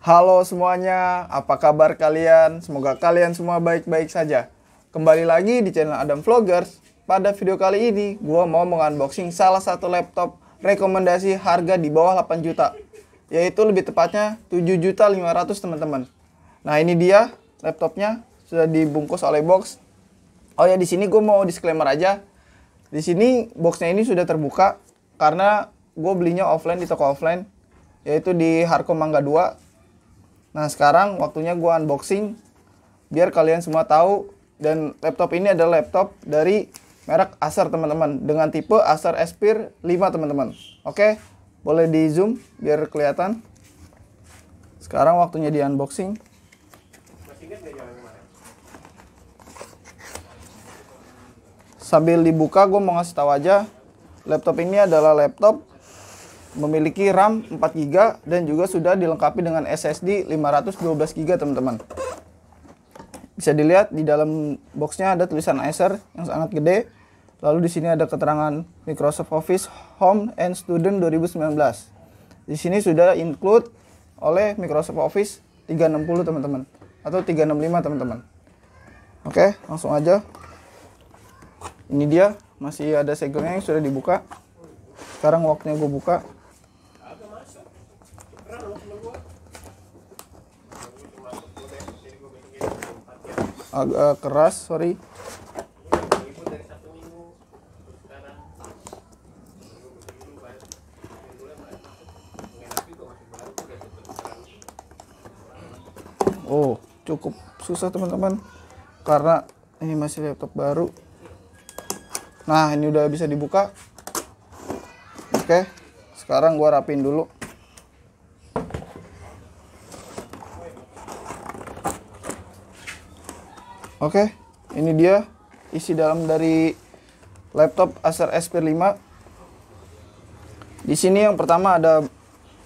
Halo semuanya, apa kabar kalian? Semoga kalian semua baik-baik saja. Kembali lagi di channel Adam Vloggers. Pada video kali ini, gue mau mengunboxing salah satu laptop rekomendasi harga di bawah 8 juta yaitu lebih tepatnya 7 juta 500 teman-teman. Nah ini dia laptopnya sudah dibungkus oleh box. Oh ya di sini gue mau disclaimer aja. Di sini boxnya ini sudah terbuka karena gue belinya offline di toko offline yaitu di Harko Mangga 2. Nah sekarang waktunya gue unboxing biar kalian semua tahu dan laptop ini adalah laptop dari merek Acer teman-teman dengan tipe Acer Aspire 5 teman-teman. Oke. Boleh di zoom biar kelihatan. Sekarang waktunya di unboxing. Sambil dibuka, gue mau ngasih tahu aja, laptop ini adalah laptop memiliki RAM 4GB dan juga sudah dilengkapi dengan SSD 512GB teman-teman bisa dilihat di dalam boxnya ada tulisan Acer yang sangat gede Lalu di sini ada keterangan Microsoft Office Home and Student 2019. Di sini sudah include oleh Microsoft Office 360 teman-teman atau 365 teman-teman. Oke, langsung aja. Ini dia masih ada segelnya yang sudah dibuka. Sekarang waktunya gue buka. Agak eh, keras, sorry. oh cukup susah teman-teman karena ini masih laptop baru nah ini udah bisa dibuka oke sekarang gua rapin dulu oke ini dia isi dalam dari laptop Acer SP5 di sini yang pertama ada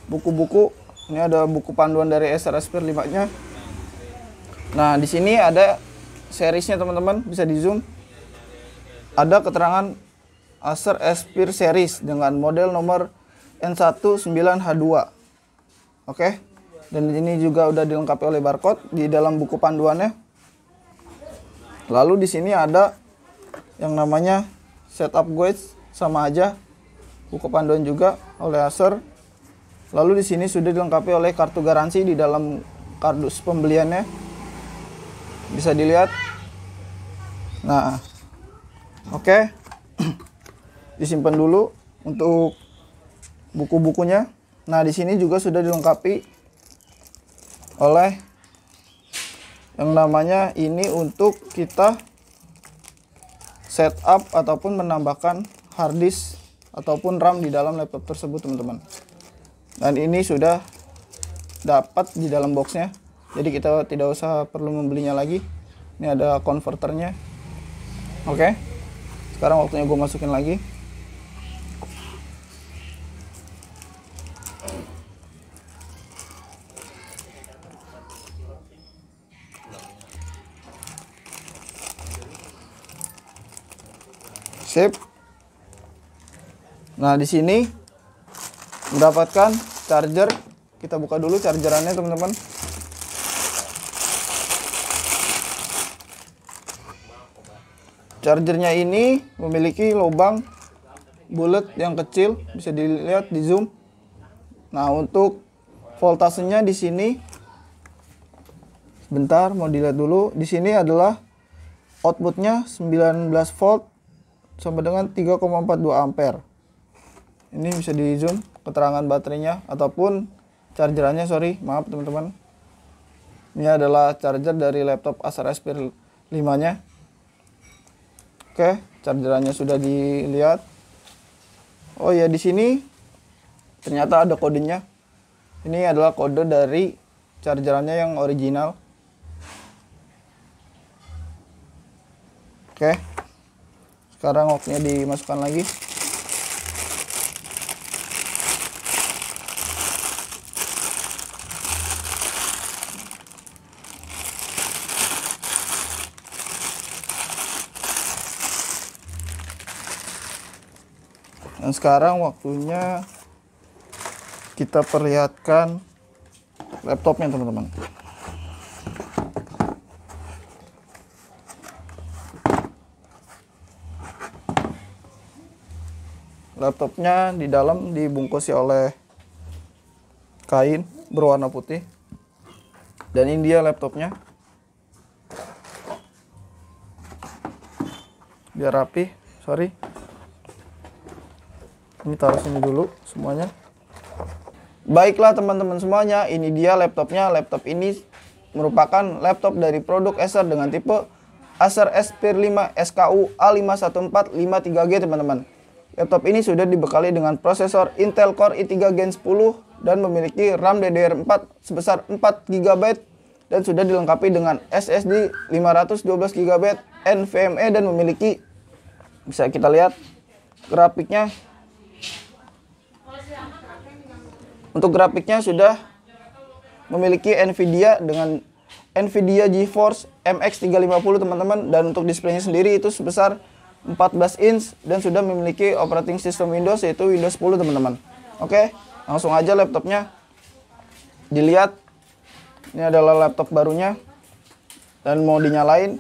buku-buku ini ada buku panduan dari Acer SP5 nya Nah, di sini ada seriesnya teman-teman, bisa di zoom. Ada keterangan Acer Aspire series dengan model nomor N19H2. Oke. Dan ini juga udah dilengkapi oleh barcode di dalam buku panduannya. Lalu di sini ada yang namanya setup guide sama aja buku panduan juga oleh Acer. Lalu di sini sudah dilengkapi oleh kartu garansi di dalam kardus pembeliannya bisa dilihat nah oke okay. disimpan dulu untuk buku-bukunya nah di sini juga sudah dilengkapi oleh yang namanya ini untuk kita setup ataupun menambahkan hard disk ataupun RAM di dalam laptop tersebut teman-teman dan ini sudah dapat di dalam boxnya jadi kita tidak usah perlu membelinya lagi ini ada konverternya oke okay. sekarang waktunya gue masukin lagi sip nah di sini mendapatkan charger kita buka dulu chargerannya teman-teman Chargernya ini memiliki lubang bulat yang kecil, bisa dilihat di zoom. Nah, untuk voltasenya di sini sebentar mau dilihat dulu. Di sini adalah outputnya 19 volt sama dengan 3,42 ampere. Ini bisa di zoom keterangan baterainya ataupun chargerannya sorry maaf teman-teman ini adalah charger dari laptop Acer Aspire 5 nya Oke, chargerannya sudah dilihat. Oh ya di sini ternyata ada kodenya. Ini adalah kode dari chargerannya yang original. Oke. Sekarang waktunya dimasukkan lagi. dan sekarang waktunya kita perlihatkan laptopnya teman-teman laptopnya di dalam dibungkus oleh kain berwarna putih dan ini dia laptopnya biar rapi sorry ini taruh sini dulu semuanya baiklah teman-teman semuanya ini dia laptopnya laptop ini merupakan laptop dari produk Acer dengan tipe Acer Aspire 5 SKU a 51453 g teman-teman laptop ini sudah dibekali dengan prosesor Intel Core i3 Gen 10 dan memiliki RAM DDR4 sebesar 4 GB dan sudah dilengkapi dengan SSD 512 GB NVMe dan memiliki bisa kita lihat grafiknya Untuk grafiknya sudah memiliki Nvidia dengan Nvidia GeForce MX 350 teman-teman dan untuk displaynya sendiri itu sebesar 14 inch dan sudah memiliki operating system Windows yaitu Windows 10 teman-teman. Oke, langsung aja laptopnya dilihat. Ini adalah laptop barunya dan mau dinyalain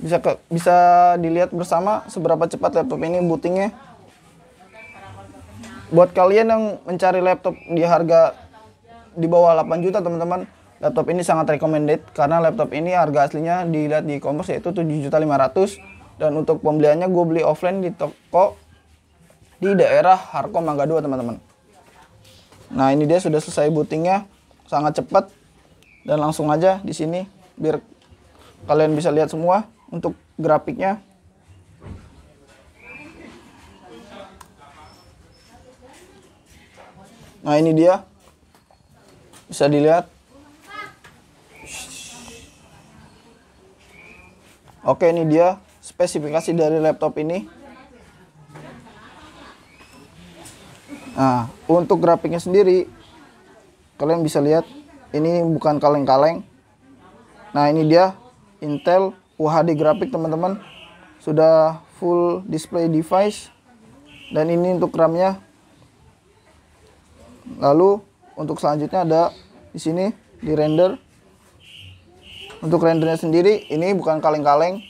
bisa ke, bisa dilihat bersama seberapa cepat laptop ini bootingnya buat kalian yang mencari laptop di harga di bawah 8 juta teman-teman laptop ini sangat recommended karena laptop ini harga aslinya dilihat di e-commerce yaitu 500 dan untuk pembeliannya gue beli offline di toko di daerah Harko Mangga 2 teman-teman nah ini dia sudah selesai bootingnya sangat cepat dan langsung aja di sini biar kalian bisa lihat semua untuk grafiknya Nah ini dia. Bisa dilihat. Oke ini dia spesifikasi dari laptop ini. Nah untuk grafiknya sendiri. Kalian bisa lihat. Ini bukan kaleng-kaleng. Nah ini dia Intel UHD grafik teman-teman. Sudah full display device. Dan ini untuk RAM-nya Lalu untuk selanjutnya ada di sini di render. Untuk rendernya sendiri ini bukan kaleng-kaleng,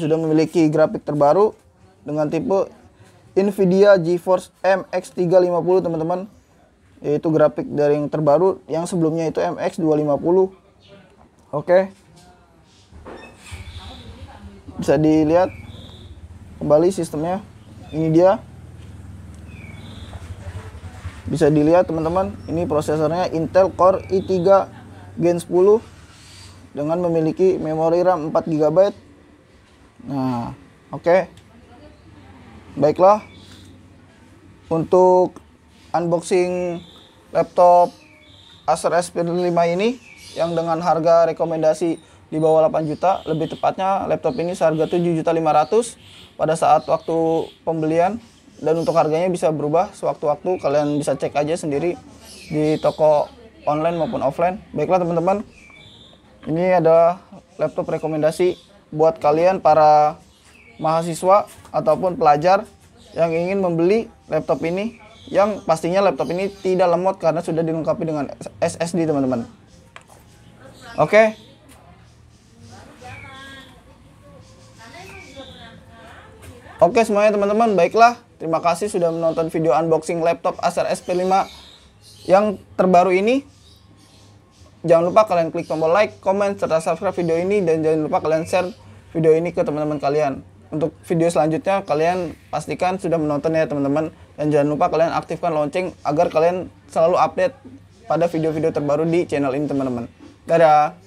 sudah memiliki grafik terbaru dengan tipe Nvidia GeForce MX350 teman-teman. Yaitu grafik dari yang terbaru yang sebelumnya itu MX250. Oke. Bisa dilihat kembali sistemnya. Ini dia bisa dilihat teman-teman ini prosesornya Intel Core i3 Gen 10 dengan memiliki memori RAM 4 GB nah oke okay. baiklah untuk unboxing laptop Acer Aspir 5 ini yang dengan harga rekomendasi di bawah 8 juta, lebih tepatnya laptop ini seharga 7.500 pada saat waktu pembelian dan untuk harganya bisa berubah sewaktu-waktu kalian bisa cek aja sendiri di toko online maupun offline baiklah teman-teman ini adalah laptop rekomendasi buat kalian para mahasiswa ataupun pelajar yang ingin membeli laptop ini yang pastinya laptop ini tidak lemot karena sudah dilengkapi dengan SSD teman-teman oke okay. Oke semuanya teman-teman, baiklah Terima kasih sudah menonton video unboxing laptop Acer SP5 yang terbaru ini. Jangan lupa kalian klik tombol like, comment, serta subscribe video ini dan jangan lupa kalian share video ini ke teman-teman kalian. Untuk video selanjutnya kalian pastikan sudah menonton ya teman-teman dan jangan lupa kalian aktifkan lonceng agar kalian selalu update pada video-video terbaru di channel ini teman-teman. Dadah!